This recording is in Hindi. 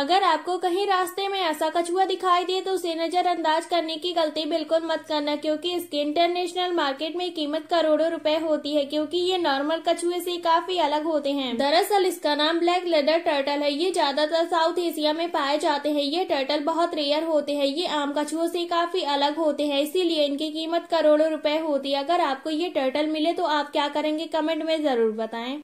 अगर आपको कहीं रास्ते में ऐसा कछुआ दिखाई दे तो उसे नजरअंदाज करने की गलती बिल्कुल मत करना क्योंकि इसके इंटरनेशनल मार्केट में कीमत करोड़ों रुपए होती है क्योंकि ये नॉर्मल कछुए से काफी अलग होते हैं दरअसल इसका नाम ब्लैक लेदर टर्टल है ये ज्यादातर साउथ एशिया में पाए जाते हैं ये टर्टल बहुत रेयर होते हैं ये आम कछुओं से काफी अलग होते हैं इसीलिए इनकी कीमत करोड़ों रुपए होती है अगर आपको ये टर्टल मिले तो आप क्या करेंगे कमेंट में जरूर बताएं